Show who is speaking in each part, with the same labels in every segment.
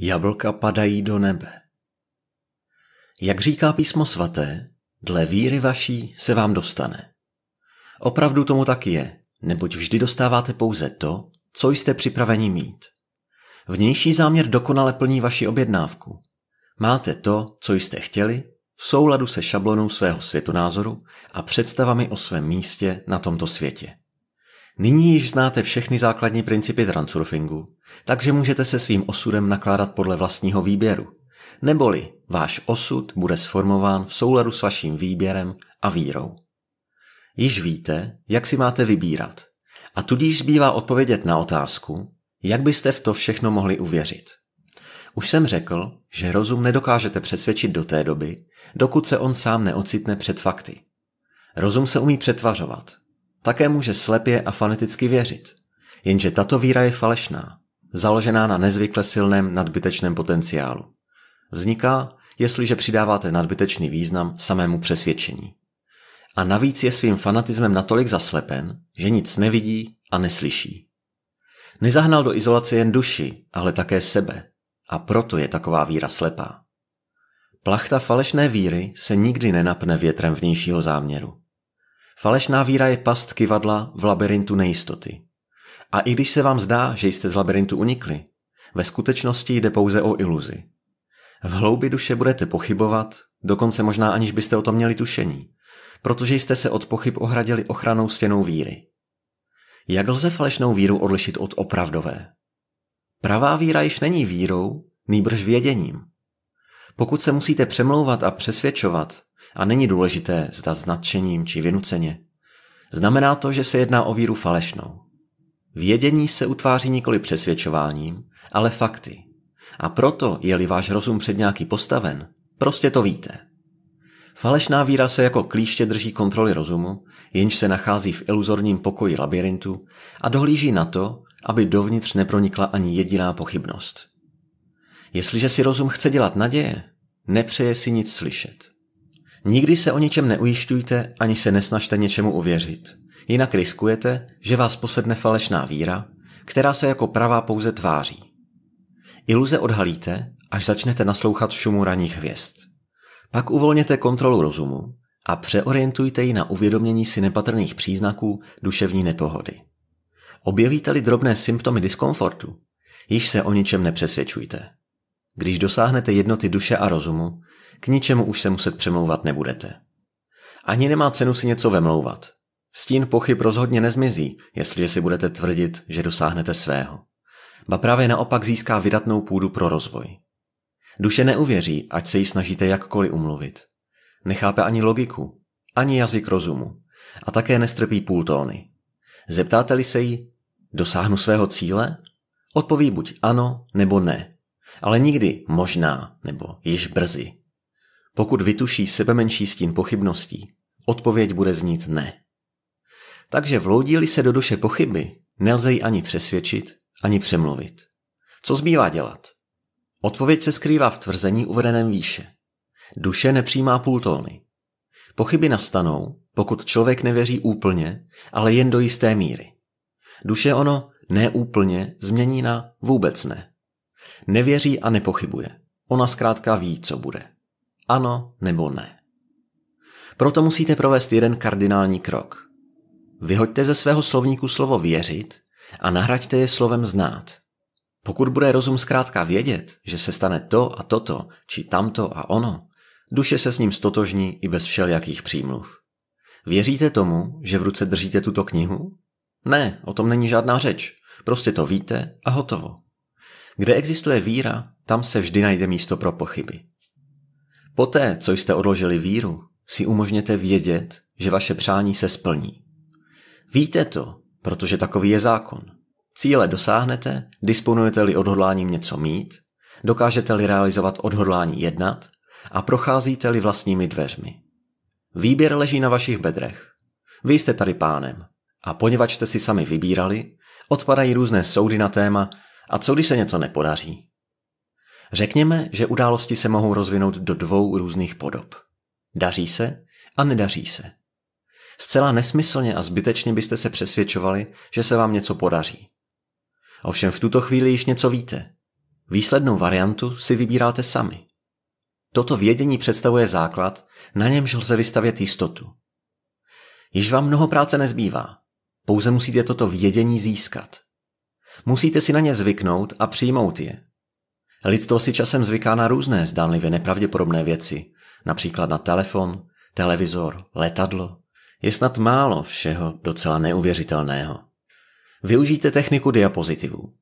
Speaker 1: Jablka padají do nebe. Jak říká písmo svaté, dle víry vaší se vám dostane. Opravdu tomu tak je, neboť vždy dostáváte pouze to, co jste připraveni mít. Vnější záměr dokonale plní vaši objednávku. Máte to, co jste chtěli, v souladu se šablonou svého světonázoru a představami o svém místě na tomto světě. Nyní již znáte všechny základní principy transurfingu takže můžete se svým osudem nakládat podle vlastního výběru. Neboli váš osud bude sformován v souladu s vaším výběrem a vírou. Již víte, jak si máte vybírat. A tudíž zbývá odpovědět na otázku, jak byste v to všechno mohli uvěřit. Už jsem řekl, že rozum nedokážete přesvědčit do té doby, dokud se on sám neocitne před fakty. Rozum se umí přetvařovat. Také může slepě a fanaticky věřit. Jenže tato víra je falešná založená na nezvykle silném nadbytečném potenciálu. Vzniká, jestliže přidáváte nadbytečný význam samému přesvědčení. A navíc je svým fanatismem natolik zaslepen, že nic nevidí a neslyší. Nezahnal do izolace jen duši, ale také sebe. A proto je taková víra slepá. Plachta falešné víry se nikdy nenapne větrem vnějšího záměru. Falešná víra je past kivadla v labirintu nejistoty. A i když se vám zdá, že jste z labirintu unikli, ve skutečnosti jde pouze o iluzi. V hloubi duše budete pochybovat, dokonce možná aniž byste o tom měli tušení, protože jste se od pochyb ohradili ochranou stěnou víry. Jak lze falešnou víru odlišit od opravdové? Pravá víra již není vírou, nýbrž věděním. Pokud se musíte přemlouvat a přesvědčovat, a není důležité zda s nadšením či vynuceně, znamená to, že se jedná o víru falešnou. Vědění se utváří nikoli přesvědčováním, ale fakty. A proto, je-li váš rozum před nějaký postaven, prostě to víte. Falešná víra se jako klíště drží kontroly rozumu, jenž se nachází v iluzorním pokoji labirintu a dohlíží na to, aby dovnitř nepronikla ani jediná pochybnost. Jestliže si rozum chce dělat naděje, nepřeje si nic slyšet. Nikdy se o ničem neujišťujte ani se nesnažte něčemu uvěřit, jinak riskujete, že vás posedne falešná víra, která se jako pravá pouze tváří. Iluze odhalíte, až začnete naslouchat šumu raných hvězd. Pak uvolněte kontrolu rozumu a přeorientujte ji na uvědomění si nepatrných příznaků duševní nepohody. Objevíte-li drobné symptomy diskomfortu, již se o ničem nepřesvědčujte. Když dosáhnete jednoty duše a rozumu, k ničemu už se muset přemlouvat nebudete. Ani nemá cenu si něco vemlouvat. Stín pochyb rozhodně nezmizí, jestliže si budete tvrdit, že dosáhnete svého. Ba právě naopak získá vydatnou půdu pro rozvoj. Duše neuvěří, ať se ji snažíte jakkoliv umluvit. Nechápe ani logiku, ani jazyk rozumu. A také nestrpí tóny. Zeptáte-li se jí, dosáhnu svého cíle? Odpoví buď ano nebo ne, ale nikdy možná nebo již brzy. Pokud vytuší sebe menší stín pochybností, odpověď bude znít ne. Takže vloudili se do duše pochyby, nelze ji ani přesvědčit, ani přemluvit. Co zbývá dělat? Odpověď se skrývá v tvrzení uvedeném výše. Duše nepřijímá tóny. Pochyby nastanou, pokud člověk nevěří úplně, ale jen do jisté míry. Duše ono neúplně změní na vůbec ne. Nevěří a nepochybuje. Ona zkrátka ví, co bude. Ano nebo ne. Proto musíte provést jeden kardinální krok – Vyhoďte ze svého slovníku slovo věřit a nahraďte je slovem znát. Pokud bude rozum zkrátka vědět, že se stane to a toto, či tamto a ono, duše se s ním stotožní i bez všelijakých přímluv. Věříte tomu, že v ruce držíte tuto knihu? Ne, o tom není žádná řeč. Prostě to víte a hotovo. Kde existuje víra, tam se vždy najde místo pro pochyby. Poté, co jste odložili víru, si umožněte vědět, že vaše přání se splní. Víte to, protože takový je zákon. Cíle dosáhnete, disponujete-li odhodláním něco mít, dokážete-li realizovat odhodlání jednat a procházíte-li vlastními dveřmi. Výběr leží na vašich bedrech. Vy jste tady pánem a poněvadž jste si sami vybírali, odpadají různé soudy na téma a co když se něco nepodaří. Řekněme, že události se mohou rozvinout do dvou různých podob. Daří se a nedaří se. Zcela nesmyslně a zbytečně byste se přesvědčovali, že se vám něco podaří. Ovšem v tuto chvíli již něco víte. Výslednou variantu si vybíráte sami. Toto vědění představuje základ, na němž lze vystavět jistotu. Již vám mnoho práce nezbývá. Pouze musíte toto vědění získat. Musíte si na ně zvyknout a přijmout je. Lidstvo si časem zvyká na různé zdánlivě nepravděpodobné věci, například na telefon, televizor, letadlo, je snad málo všeho docela neuvěřitelného. Využijte techniku diapozitivů.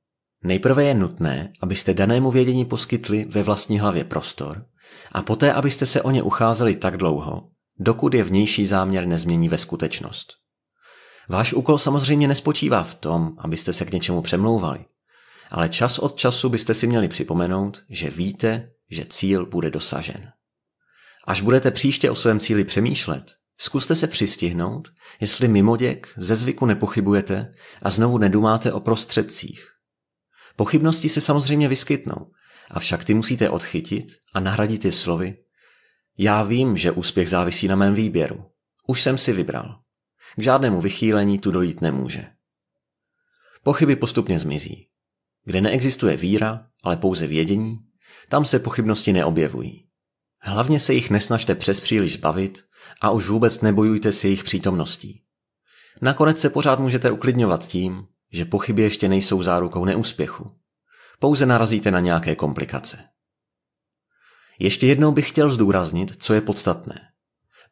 Speaker 1: Nejprve je nutné, abyste danému vědění poskytli ve vlastní hlavě prostor a poté, abyste se o ně ucházeli tak dlouho, dokud je vnější záměr nezmění ve skutečnost. Váš úkol samozřejmě nespočívá v tom, abyste se k něčemu přemlouvali, ale čas od času byste si měli připomenout, že víte, že cíl bude dosažen. Až budete příště o svém cíli přemýšlet, Zkuste se přistihnout, jestli mimoděk ze zvyku nepochybujete a znovu nedumáte o prostředcích. Pochybnosti se samozřejmě vyskytnou, avšak ty musíte odchytit a nahradit je slovy Já vím, že úspěch závisí na mém výběru. Už jsem si vybral. K žádnému vychýlení tu dojít nemůže. Pochyby postupně zmizí. Kde neexistuje víra, ale pouze vědění, tam se pochybnosti neobjevují. Hlavně se jich nesnažte přes příliš zbavit a už vůbec nebojujte s jejich přítomností. Nakonec se pořád můžete uklidňovat tím, že pochyby ještě nejsou zárukou neúspěchu. Pouze narazíte na nějaké komplikace. Ještě jednou bych chtěl zdůraznit, co je podstatné.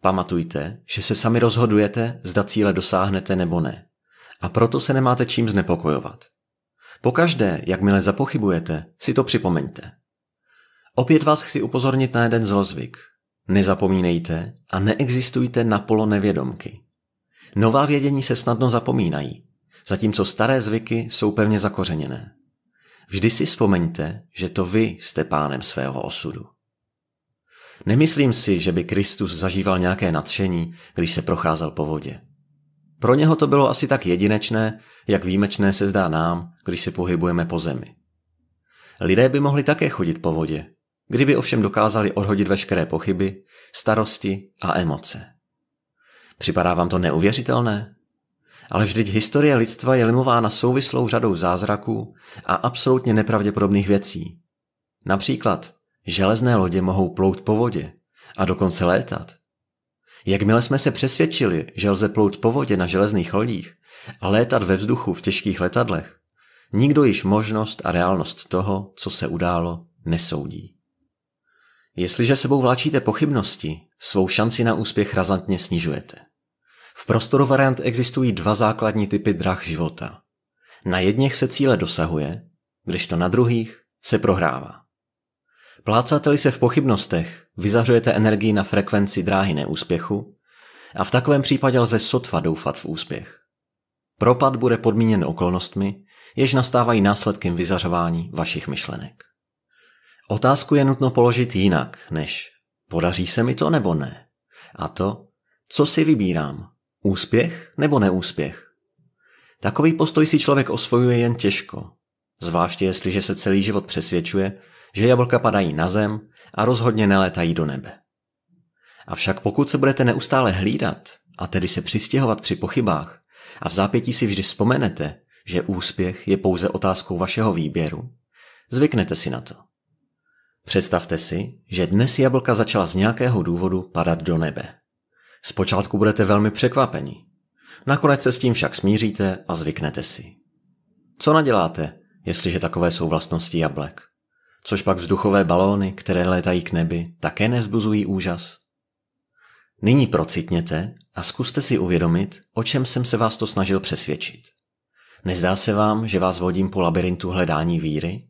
Speaker 1: Pamatujte, že se sami rozhodujete, zda cíle dosáhnete nebo ne. A proto se nemáte čím znepokojovat. Pokaždé, jakmile zapochybujete, si to připomeňte. Opět vás chci upozornit na jeden zlozvyk, Nezapomínejte a neexistujte na polo nevědomky. Nová vědění se snadno zapomínají, zatímco staré zvyky jsou pevně zakořeněné. Vždy si vzpomeňte, že to vy jste pánem svého osudu. Nemyslím si, že by Kristus zažíval nějaké nadšení, když se procházel po vodě. Pro něho to bylo asi tak jedinečné, jak výjimečné se zdá nám, když se pohybujeme po zemi. Lidé by mohli také chodit po vodě, kdyby ovšem dokázali odhodit veškeré pochyby, starosti a emoce. Připadá vám to neuvěřitelné? Ale vždyť historie lidstva je limována souvislou řadou zázraků a absolutně nepravděpodobných věcí. Například, železné lodě mohou plout po vodě a dokonce létat. Jakmile jsme se přesvědčili, že lze plout po vodě na železných lodích a létat ve vzduchu v těžkých letadlech, nikdo již možnost a reálnost toho, co se událo, nesoudí. Jestliže sebou vláčíte pochybnosti, svou šanci na úspěch razantně snižujete. V prostoru variant existují dva základní typy drah života. Na jedněch se cíle dosahuje, když to na druhých se prohrává. Plácáte-li se v pochybnostech, vyzařujete energii na frekvenci dráhy neúspěchu a v takovém případě lze sotva doufat v úspěch. Propad bude podmíněn okolnostmi, jež nastávají následkem vyzařování vašich myšlenek. Otázku je nutno položit jinak, než podaří se mi to nebo ne. A to, co si vybírám, úspěch nebo neúspěch. Takový postoj si člověk osvojuje jen těžko, zvláště jestliže se celý život přesvědčuje, že jablka padají na zem a rozhodně nelétají do nebe. Avšak pokud se budete neustále hlídat, a tedy se přistěhovat při pochybách, a v zápětí si vždy vzpomenete, že úspěch je pouze otázkou vašeho výběru, zvyknete si na to. Představte si, že dnes jablka začala z nějakého důvodu padat do nebe. Zpočátku budete velmi překvapeni. Nakonec se s tím však smíříte a zvyknete si. Co naděláte, jestliže takové jsou vlastnosti jablek? Což pak vzduchové balóny, které létají k nebi, také nevzbuzují úžas? Nyní procitněte a zkuste si uvědomit, o čem jsem se vás to snažil přesvědčit. Nezdá se vám, že vás vodím po labirintu hledání víry?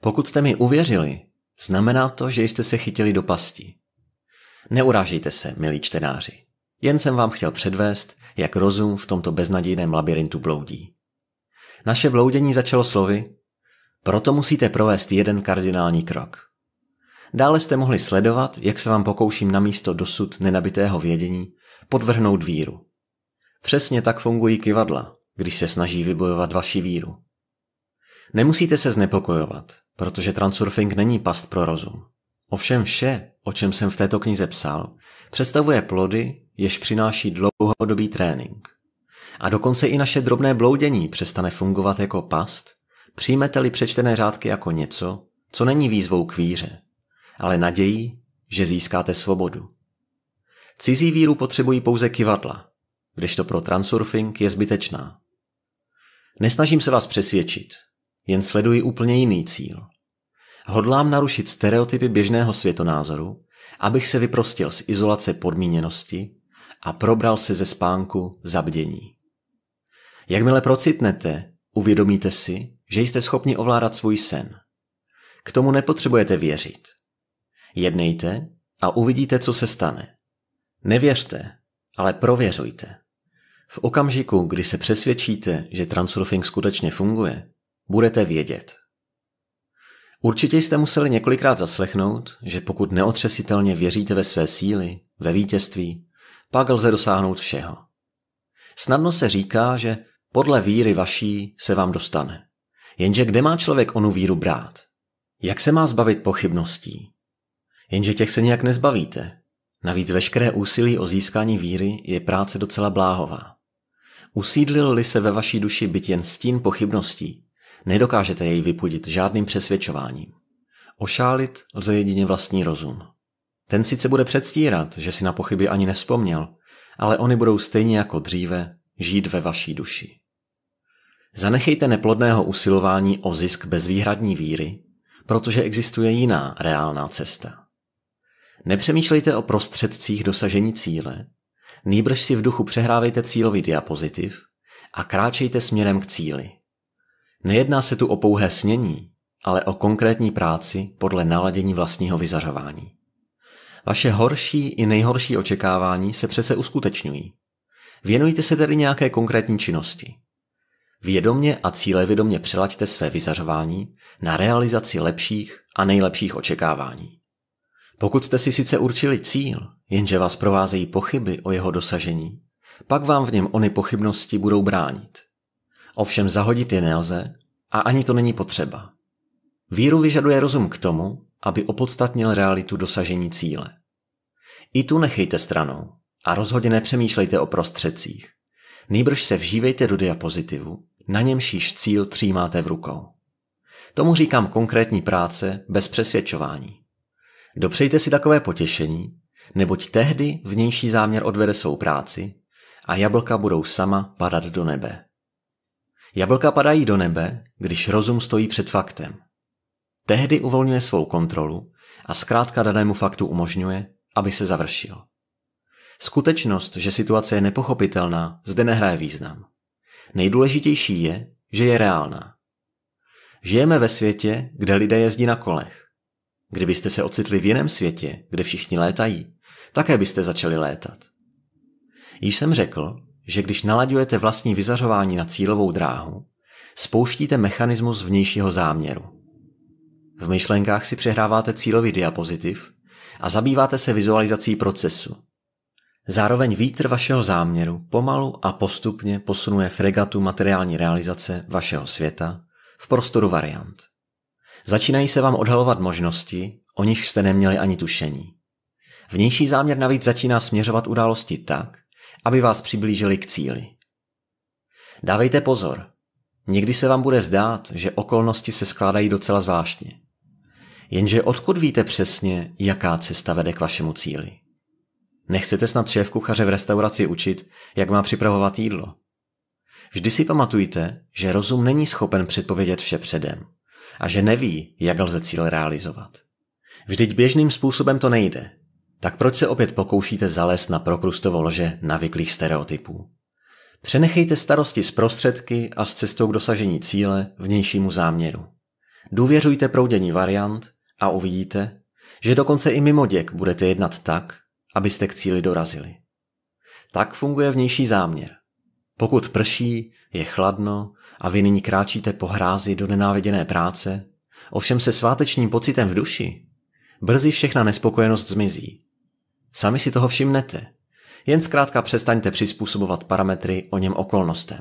Speaker 1: Pokud jste mi uvěřili, Znamená to, že jste se chytili do pasti. Neurážejte se, milí čtenáři. Jen jsem vám chtěl předvést, jak rozum v tomto beznadějném labirintu bloudí. Naše bloudění začalo slovy, proto musíte provést jeden kardinální krok. Dále jste mohli sledovat, jak se vám pokouším na místo dosud nenabitého vědění podvrhnout víru. Přesně tak fungují kivadla, když se snaží vybojovat vaši víru. Nemusíte se znepokojovat, protože transurfing není past pro rozum. Ovšem vše, o čem jsem v této knize psal, představuje plody, jež přináší dlouhodobý trénink. A dokonce i naše drobné bloudění přestane fungovat jako past, přijmete-li přečtené řádky jako něco, co není výzvou k víře, ale nadějí, že získáte svobodu. Cizí víru potřebují pouze kivadla, kdežto pro transurfing je zbytečná. Nesnažím se vás přesvědčit, jen sleduji úplně jiný cíl. Hodlám narušit stereotypy běžného světonázoru, abych se vyprostil z izolace podmíněnosti a probral se ze spánku zabdění. Jakmile procitnete, uvědomíte si, že jste schopni ovládat svůj sen. K tomu nepotřebujete věřit. Jednejte a uvidíte, co se stane. Nevěřte, ale prověřujte. V okamžiku, kdy se přesvědčíte, že transurfing skutečně funguje, budete vědět. Určitě jste museli několikrát zaslechnout, že pokud neotřesitelně věříte ve své síly, ve vítězství, pak lze dosáhnout všeho. Snadno se říká, že podle víry vaší se vám dostane. Jenže kde má člověk onu víru brát? Jak se má zbavit pochybností? Jenže těch se nějak nezbavíte. Navíc veškeré úsilí o získání víry je práce docela bláhová. Usídlil-li se ve vaší duši byt jen stín pochybností, Nedokážete jej vypudit žádným přesvědčováním. Ošálit lze jedině vlastní rozum. Ten sice bude předstírat, že si na pochyby ani nespomněl, ale oni budou stejně jako dříve žít ve vaší duši. Zanechejte neplodného usilování o zisk bezvýhradní víry, protože existuje jiná reálná cesta. Nepřemýšlejte o prostředcích dosažení cíle, nýbrž si v duchu přehrávejte cílový diapozitiv a kráčejte směrem k cíli. Nejedná se tu o pouhé snění, ale o konkrétní práci podle naladění vlastního vyzařování. Vaše horší i nejhorší očekávání se přece uskutečňují. Věnujte se tedy nějaké konkrétní činnosti. Vědomně a cílevědomně přelaďte své vyzařování na realizaci lepších a nejlepších očekávání. Pokud jste si sice určili cíl, jenže vás provázejí pochyby o jeho dosažení, pak vám v něm ony pochybnosti budou bránit. Ovšem zahodit je nelze a ani to není potřeba. Víru vyžaduje rozum k tomu, aby opodstatnil realitu dosažení cíle. I tu nechejte stranou a rozhodně nepřemýšlejte o prostředcích. Nýbrž se vžívejte do diapozitivu, na němž již cíl třímáte v rukou. Tomu říkám konkrétní práce bez přesvědčování. Dopřejte si takové potěšení, neboť tehdy vnější záměr odvede svou práci a jablka budou sama padat do nebe. Jablka padají do nebe, když rozum stojí před faktem. Tehdy uvolňuje svou kontrolu a zkrátka danému faktu umožňuje, aby se završil. Skutečnost, že situace je nepochopitelná, zde nehraje význam. Nejdůležitější je, že je reálná. Žijeme ve světě, kde lidé jezdí na kolech. Kdybyste se ocitli v jiném světě, kde všichni létají, také byste začali létat. Již jsem řekl, že když nalaďujete vlastní vyzařování na cílovou dráhu, spouštíte mechanismus vnějšího záměru. V myšlenkách si přehráváte cílový diapozitiv a zabýváte se vizualizací procesu. Zároveň vítr vašeho záměru pomalu a postupně posunuje fregatu materiální realizace vašeho světa v prostoru variant. Začínají se vám odhalovat možnosti, o nich jste neměli ani tušení. Vnější záměr navíc začíná směřovat události tak, aby vás přiblížili k cíli. Dávejte pozor. Někdy se vám bude zdát, že okolnosti se skládají docela zvláštně. Jenže odkud víte přesně, jaká cesta vede k vašemu cíli? Nechcete snad šéf kuchaře v restauraci učit, jak má připravovat jídlo? Vždy si pamatujte, že rozum není schopen předpovědět vše předem a že neví, jak lze cíl realizovat. Vždyť běžným způsobem to nejde, tak proč se opět pokoušíte zalézt na prokrustovo lože navyklých stereotypů? Přenechejte starosti s prostředky a s cestou k dosažení cíle vnějšímu záměru. Důvěřujte proudění variant a uvidíte, že dokonce i mimo děk budete jednat tak, abyste k cíli dorazili. Tak funguje vnější záměr. Pokud prší, je chladno a vy nyní kráčíte po hrázi do nenáviděné práce, ovšem se svátečním pocitem v duši, Brzy všechna nespokojenost zmizí. Sami si toho všimnete. Jen zkrátka přestaňte přizpůsobovat parametry o něm okolnostem.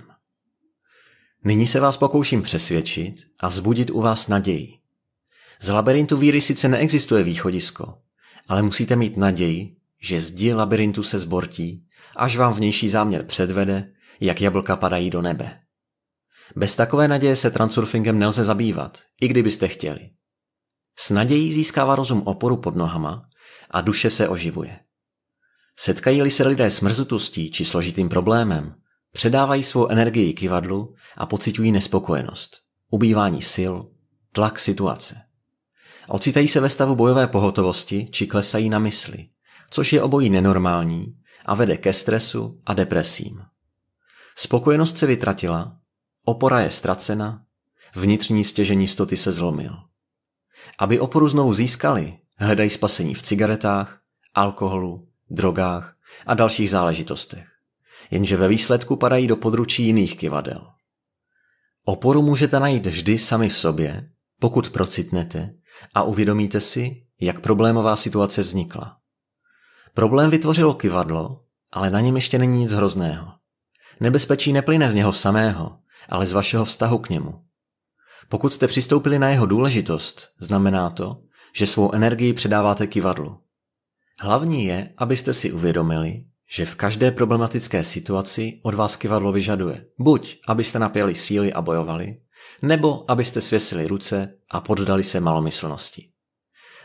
Speaker 1: Nyní se vás pokouším přesvědčit a vzbudit u vás naději. Z labirintu víry sice neexistuje východisko, ale musíte mít naději, že zdi labirintu se zbortí, až vám vnější záměr předvede, jak jablka padají do nebe. Bez takové naděje se transurfingem nelze zabývat, i kdybyste chtěli. S nadějí získává rozum oporu pod nohama a duše se oživuje. Setkají-li se lidé s mrzutostí či složitým problémem, předávají svou energii kivadlu a pocitují nespokojenost, ubývání sil, tlak situace. Ocitají se ve stavu bojové pohotovosti či klesají na mysli, což je obojí nenormální a vede ke stresu a depresím. Spokojenost se vytratila, opora je ztracena, vnitřní stěžení stoty se zlomil. Aby oporu znovu získali, hledají spasení v cigaretách, alkoholu, drogách a dalších záležitostech. Jenže ve výsledku padají do područí jiných kivadel. Oporu můžete najít vždy sami v sobě, pokud procitnete a uvědomíte si, jak problémová situace vznikla. Problém vytvořilo kivadlo, ale na něm ještě není nic hrozného. Nebezpečí neplyne z něho samého, ale z vašeho vztahu k němu. Pokud jste přistoupili na jeho důležitost, znamená to, že svou energii předáváte kivadlu. Hlavní je, abyste si uvědomili, že v každé problematické situaci od vás kivadlo vyžaduje buď, abyste napěli síly a bojovali, nebo abyste svěsili ruce a poddali se malomyslnosti.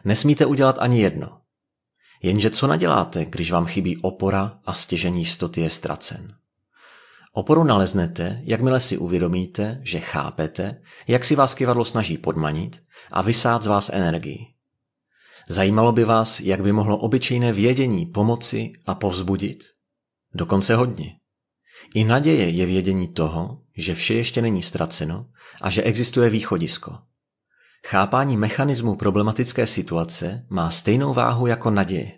Speaker 1: Nesmíte udělat ani jedno. Jenže co naděláte, když vám chybí opora a stěžení jistoty je ztracen? Oporu naleznete, jakmile si uvědomíte, že chápete, jak si vás kivadlo snaží podmanit a vysát z vás energii. Zajímalo by vás, jak by mohlo obyčejné vědění pomoci a povzbudit? Dokonce hodně. I naděje je vědění toho, že vše ještě není ztraceno a že existuje východisko. Chápání mechanismu problematické situace má stejnou váhu jako naděje.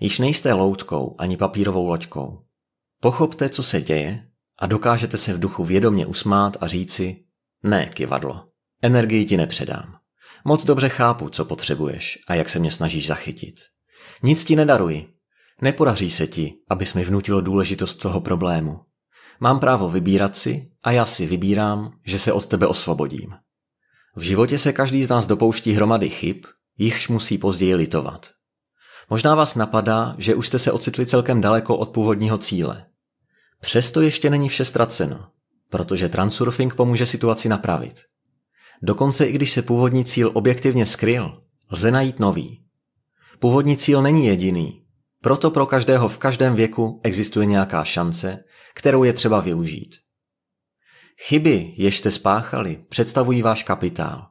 Speaker 1: Již nejste loutkou ani papírovou loďkou. Pochopte, co se děje a dokážete se v duchu vědomě usmát a říci ne, kivadlo, energii ti nepředám. Moc dobře chápu, co potřebuješ a jak se mě snažíš zachytit. Nic ti nedaruji. Nepodaří se ti, abys mi vnutilo důležitost toho problému. Mám právo vybírat si a já si vybírám, že se od tebe osvobodím. V životě se každý z nás dopouští hromady chyb, jichž musí později litovat. Možná vás napadá, že už jste se ocitli celkem daleko od původního cíle – Přesto ještě není vše ztraceno, protože transurfing pomůže situaci napravit. Dokonce i když se původní cíl objektivně skryl, lze najít nový. Původní cíl není jediný, proto pro každého v každém věku existuje nějaká šance, kterou je třeba využít. Chyby, jež jste spáchali, představují váš kapitál.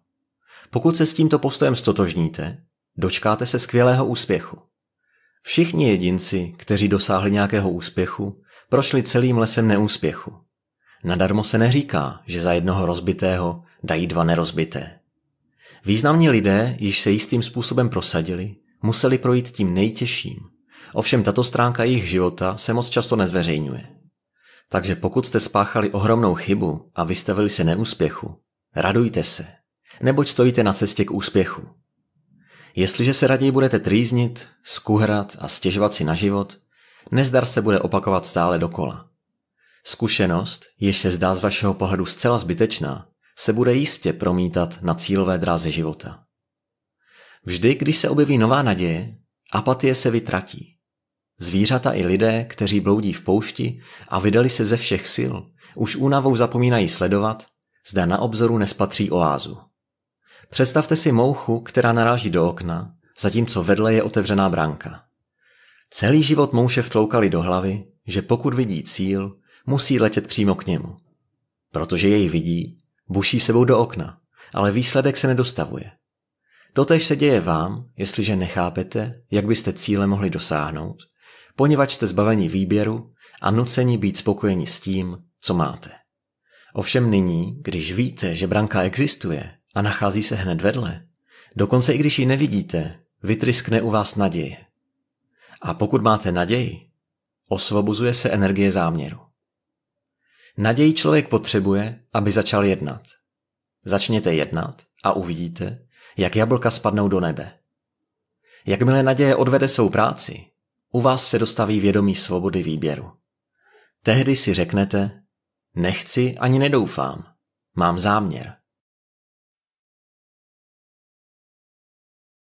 Speaker 1: Pokud se s tímto postojem stotožníte, dočkáte se skvělého úspěchu. Všichni jedinci, kteří dosáhli nějakého úspěchu, prošli celým lesem neúspěchu. Nadarmo se neříká, že za jednoho rozbitého dají dva nerozbité. Významní lidé, již se jistým způsobem prosadili, museli projít tím nejtěžším. Ovšem tato stránka jejich života se moc často nezveřejňuje. Takže pokud jste spáchali ohromnou chybu a vystavili se neúspěchu, radujte se, neboť stojíte na cestě k úspěchu. Jestliže se raději budete trýznit, skuhrat a stěžovat si na život, Nezdar se bude opakovat stále dokola. Zkušenost, jež se zdá z vašeho pohledu zcela zbytečná, se bude jistě promítat na cílové dráze života. Vždy, když se objeví nová naděje, apatie se vytratí. Zvířata i lidé, kteří bloudí v poušti a vydali se ze všech sil, už únavou zapomínají sledovat, zda na obzoru nespatří oázu. Představte si mouchu, která naráží do okna, zatímco vedle je otevřená branka. Celý život mouše vtloukali do hlavy, že pokud vidí cíl, musí letět přímo k němu. Protože jej vidí, buší sebou do okna, ale výsledek se nedostavuje. Totež se děje vám, jestliže nechápete, jak byste cíle mohli dosáhnout, poněvadž jste zbaveni výběru a nuceni být spokojeni s tím, co máte. Ovšem nyní, když víte, že branka existuje a nachází se hned vedle, dokonce i když ji nevidíte, vytryskne u vás naděje. A pokud máte naději, osvobozuje se energie záměru. Naději člověk potřebuje, aby začal jednat. Začněte jednat a uvidíte, jak jablka spadnou do nebe. Jakmile naděje odvede svou práci, u vás se dostaví vědomí svobody výběru. Tehdy si řeknete, nechci ani nedoufám, mám záměr.